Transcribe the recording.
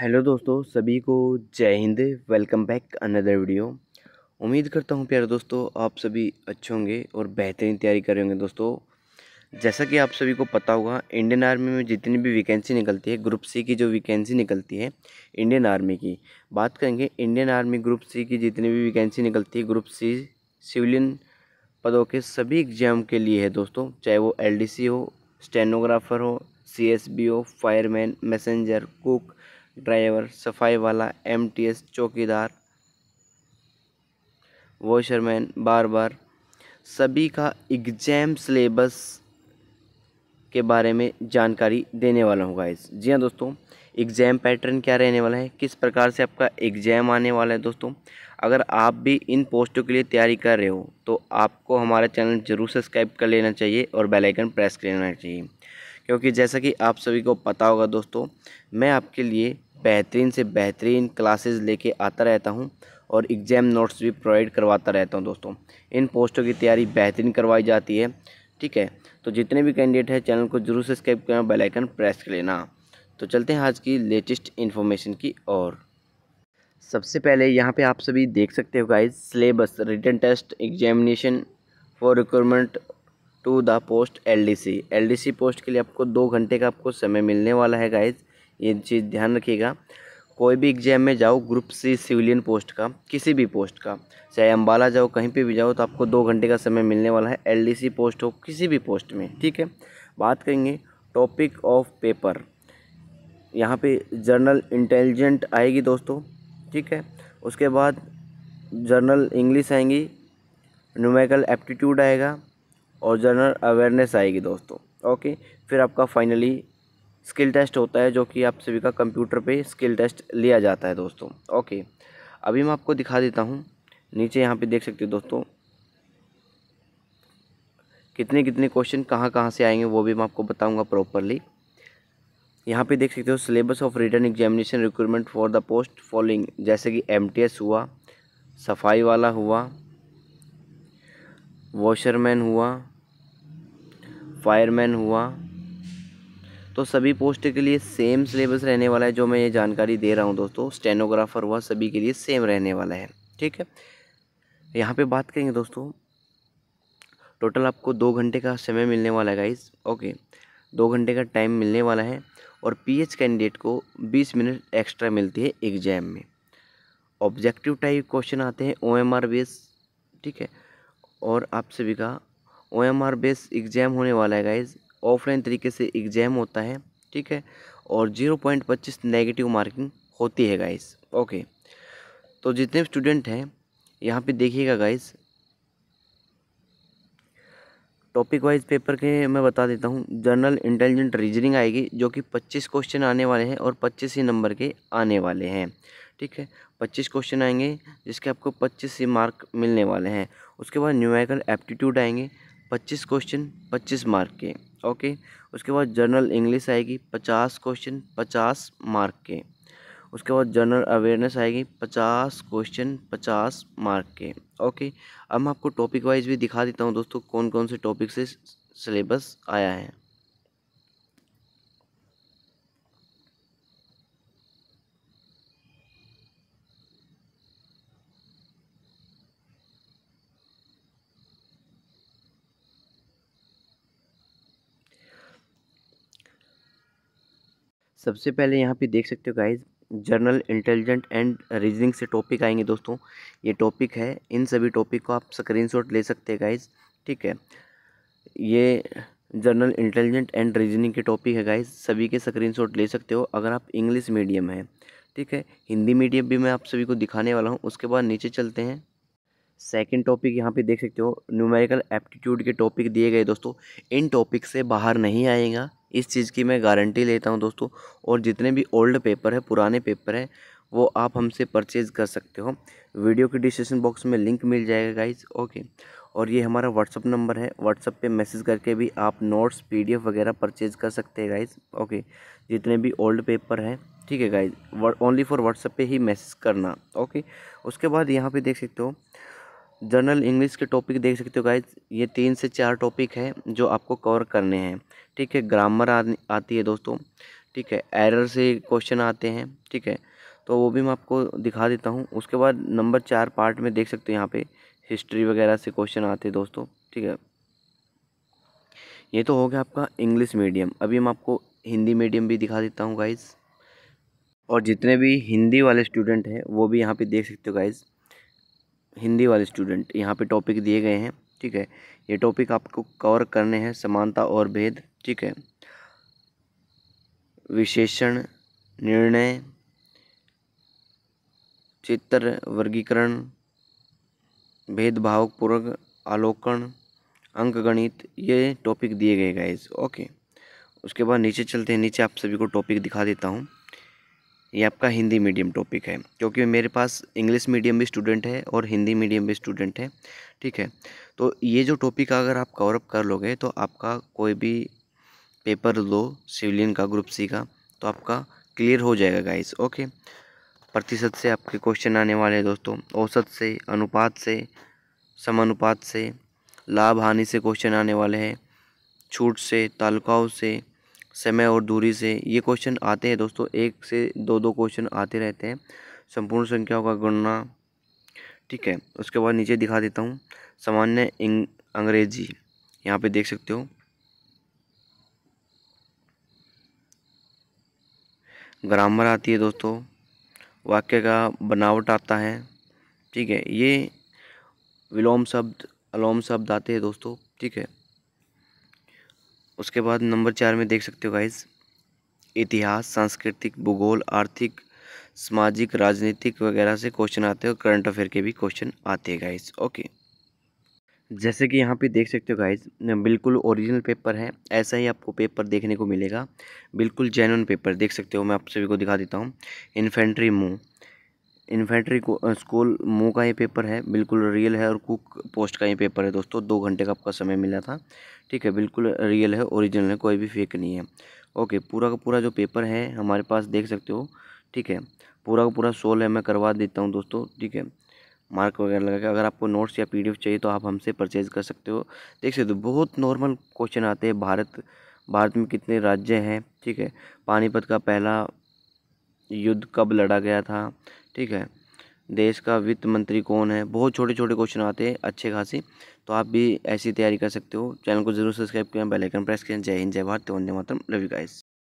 hello दोस्तों सभी को जय Hind welcome back another video उम्मीद करता हूँ प्यारे दोस्तों आप सभी अच्छे होंगे और बेहतरीन तैयारी कर रहे होंगे दोस्तों जैसा कि आप सभी को पता होगा इंडियन आर्मी में जितनी भी वैकेंसी निकलती है ग्रुप सी की जो वैकेंसी निकलती है इंडियन आर्मी की बात करेंगे इंडियन आर्मी ग्रुप सी की जितनी भी वैकेंसी निकलती है ग्रुप सी सिविलियन पदों के सभी एग्जाम के लिए है दोस्तों चाहे वो एल हो स्टेनोग्राफ़र हो सी हो फायरमैन मैसेंजर कुक ड्राइवर सफाई वाला एमटीएस चौकीदार वॉशरमैन बार बार सभी का एग्ज़ाम सिलेबस के बारे में जानकारी देने वाला हूँ गाइस जी हाँ दोस्तों एग्ज़ाम पैटर्न क्या रहने वाला है किस प्रकार से आपका एग्ज़ाम आने वाला है दोस्तों अगर आप भी इन पोस्टों के लिए तैयारी कर रहे हो तो आपको हमारा चैनल जरूर सब्सक्राइब कर लेना चाहिए और बेल आइकन प्रेस कर लेना चाहिए क्योंकि जैसा कि आप सभी को पता होगा दोस्तों मैं आपके लिए बेहतरीन से बेहतरीन क्लासेस लेके आता रहता हूँ और एग्ज़ाम नोट्स भी प्रोवाइड करवाता रहता हूँ दोस्तों इन पोस्टों की तैयारी बेहतरीन करवाई जाती है ठीक है तो जितने भी कैंडिडेट हैं चैनल को जरूर सब्सक्राइब करना बेलाइकन प्रेस कर लेना तो चलते हैं आज की लेटेस्ट इन्फॉर्मेशन की और सबसे पहले यहाँ पर आप सभी देख सकते हो guys syllabus return test examination for recruitment to the post LDC LDC post के लिए आपको दो घंटे का आपको समय मिलने वाला है गाइज ये चीज़ ध्यान रखिएगा कोई भी एग्जाम में जाओ ग्रुप सी सिविलियन पोस्ट का किसी भी पोस्ट का चाहे अम्बाला जाओ कहीं पे भी जाओ तो आपको दो घंटे का समय मिलने वाला है एलडीसी पोस्ट हो किसी भी पोस्ट में ठीक है बात करेंगे टॉपिक ऑफ पेपर यहाँ पे जर्नल इंटेलिजेंट आएगी दोस्तों ठीक है उसके बाद जर्नल इंग्लिश आएंगी न्यूमेकल एप्टीट्यूड आएगा और जर्नल अवेयरनेस आएगी दोस्तों ओके फिर आपका फाइनली स्किल टेस्ट होता है जो कि आप सभी का कंप्यूटर पे स्किल टेस्ट लिया जाता है दोस्तों ओके अभी मैं आपको दिखा देता हूँ नीचे यहाँ पे देख सकते हो दोस्तों कितने कितने क्वेश्चन कहाँ कहाँ से आएंगे वो भी मैं आपको बताऊँगा प्रॉपरली यहाँ पे देख सकते हो syllabus of return examination recruitment for the post following जैसे कि एम हुआ सफाई वाला हुआ वॉशरमैन हुआ फायरमैन हुआ तो सभी पोस्ट के लिए सेम सिलेबस रहने वाला है जो मैं ये जानकारी दे रहा हूँ दोस्तों स्टेनोग्राफर हुआ सभी के लिए सेम रहने वाला है ठीक है यहाँ पे बात करेंगे दोस्तों टोटल आपको दो घंटे का समय मिलने वाला है गाइस ओके दो घंटे का टाइम मिलने वाला है और पीएच कैंडिडेट को बीस मिनट एक्स्ट्रा मिलती है एग्जाम में ऑब्जेक्टिव टाइप क्वेश्चन आते हैं ओ एम आर बेस ठीक है और आप सभी का O M R base exam होने वाला है गाइज ऑफलाइन तरीके से एग्ज़ाम होता है ठीक है और जीरो पॉइंट पच्चीस नेगेटिव मार्किंग होती है गाइस ओके तो जितने स्टूडेंट हैं यहाँ पे देखिएगा गाइस टॉपिक वाइज पेपर के मैं बता देता हूँ जनरल इंटेलिजेंट रीजनिंग आएगी जो कि पच्चीस क्वेश्चन आने वाले हैं और पच्चीस ही नंबर के आने वाले हैं ठीक है पच्चीस क्वेश्चन आएंगे जिसके आपको पच्चीस ही मार्क मिलने वाले हैं उसके बाद न्यूमेरिकल एप्टीट्यूड आएंगे पच्चीस क्वेश्चन पच्चीस मार्क के ओके उसके बाद जनरल इंग्लिश आएगी पचास क्वेश्चन पचास मार्क के उसके बाद जनरल अवेयरनेस आएगी पचास क्वेश्चन पचास मार्क के ओके अब मैं आपको टॉपिक वाइज भी दिखा देता हूँ दोस्तों कौन कौन से टॉपिक से सिलेबस आया है सबसे पहले यहाँ पे देख सकते हो guys general intelligent and reasoning से टॉपिक आएंगे दोस्तों ये टॉपिक है इन सभी टॉपिक को आप स्क्रीनशॉट ले सकते हैं गाइज ठीक है ये जर्नल इंटेलिजेंट एंड रीजनिंग के टॉपिक है गाइज सभी के स्क्रीनशॉट ले सकते हो अगर आप इंग्लिश मीडियम है ठीक है हिंदी मीडियम भी मैं आप सभी को दिखाने वाला हूँ उसके बाद नीचे चलते हैं सेकंड टॉपिक यहाँ पे देख सकते हो न्यूमेरिकल एप्टीट्यूड के टॉपिक दिए गए दोस्तों इन टॉपिक से बाहर नहीं आएगा इस चीज़ की मैं गारंटी लेता हूँ दोस्तों और जितने भी ओल्ड पेपर है पुराने पेपर हैं वो आप हमसे परचेज़ कर सकते हो वीडियो के डिस्क्रिप्शन बॉक्स में लिंक मिल जाएगा गाइज ओके और ये हमारा व्हाट्सअप नंबर है व्हाट्सअप पे मैसेज करके भी आप नोट्स पीडीएफ वगैरह परचेज कर सकते हैं गाइज ओके जितने भी ओल्ड पेपर हैं ठीक है गाइज ओनली फॉर व्हाट्सअप पे ही मैसेज करना ओके उसके बाद यहाँ पे देख सकते हो जर्नल इंग्लिश के टॉपिक देख सकते हो गाइज ये तीन से चार टॉपिक है जो आपको कवर करने हैं ठीक है ग्रामर आती है दोस्तों ठीक है एरर से क्वेश्चन आते हैं ठीक है तो वो भी मैं आपको दिखा देता हूँ उसके बाद नंबर चार पार्ट में देख सकते हो यहाँ पे हिस्ट्री वगैरह से क्वेश्चन आते हैं दोस्तों ठीक है ये तो हो गया आपका इंग्लिश मीडियम अभी मैं आपको हिंदी मीडियम भी दिखा देता हूँ गाइज़ और जितने भी हिंदी वाले स्टूडेंट हैं वो भी यहाँ पे देख सकते हो गाइज़ हिंदी वाले स्टूडेंट यहाँ पे टॉपिक दिए गए हैं ठीक है ये टॉपिक आपको कवर करने हैं समानता और भेद ठीक है विशेषण निर्णय चित्र वर्गीकरण भेदभावपूर्वक आलोकन अंकगणित ये टॉपिक दिए गए गाइज ओके उसके बाद नीचे चलते हैं नीचे आप सभी को टॉपिक दिखा देता हूँ ये आपका हिंदी मीडियम टॉपिक है क्योंकि मेरे पास इंग्लिश मीडियम भी स्टूडेंट है और हिंदी मीडियम भी स्टूडेंट है ठीक है तो ये जो टॉपिक अगर आप कवरअप कर लोगे तो आपका कोई भी पेपर दो सिविलियन का ग्रुप सी का तो आपका क्लियर हो जाएगा गाइस ओके प्रतिशत से आपके क्वेश्चन आने वाले हैं दोस्तों औसत से अनुपात से समानुपात से लाभ हानि से क्वेश्चन आने वाले हैं छूट से तालुकाओं से समय और दूरी से ये क्वेश्चन आते हैं दोस्तों एक से दो दो क्वेश्चन आते रहते हैं संपूर्ण संख्याओं का गणना ठीक है उसके बाद नीचे दिखा देता हूँ सामान्य अंग्रेजी यहाँ पे देख सकते हो ग्रामर आती है दोस्तों वाक्य का बनावट आता है ठीक है ये विलोम शब्द अलोम शब्द आते हैं दोस्तों ठीक है उसके बाद नंबर चार में देख सकते हो गाइज इतिहास सांस्कृतिक भूगोल आर्थिक सामाजिक राजनीतिक वगैरह से क्वेश्चन आते हैं और करंट अफेयर के भी क्वेश्चन आते हैं गाइज ओके जैसे कि यहाँ पे देख सकते हो गाइज बिल्कुल ओरिजिनल पेपर है ऐसा ही आपको पेपर देखने को मिलेगा बिल्कुल जेनुअन पेपर देख सकते हो मैं आप सभी को दिखा देता हूँ इन्फेंट्री मूव इन्फेंट्री को स्कूल मो का ये पेपर है बिल्कुल रियल है और कुक पोस्ट का ये पेपर है दोस्तों दो घंटे का आपका समय मिला था ठीक है बिल्कुल रियल है ओरिजिनल है कोई भी फेक नहीं है ओके पूरा का पूरा जो पेपर है हमारे पास देख सकते हो ठीक है पूरा का पूरा सोल है मैं करवा देता हूँ दोस्तों ठीक है मार्क वगैरह लगा के अगर आपको नोट्स या पी चाहिए तो आप हमसे परचेज़ कर सकते हो देख सकते हो बहुत नॉर्मल क्वेश्चन आते हैं भारत भारत में कितने राज्य हैं ठीक है पानीपत का पहला युद्ध कब लड़ा गया था ठीक है देश का वित्त मंत्री कौन है बहुत छोटे छोटे क्वेश्चन आते हैं अच्छे खासी तो आप भी ऐसी तैयारी कर सकते हो चैनल को जरूर सब्सक्राइब करें बेल आइकन प्रेस करें जय हिंद जय भारत वंदे मातरम रवि गाइस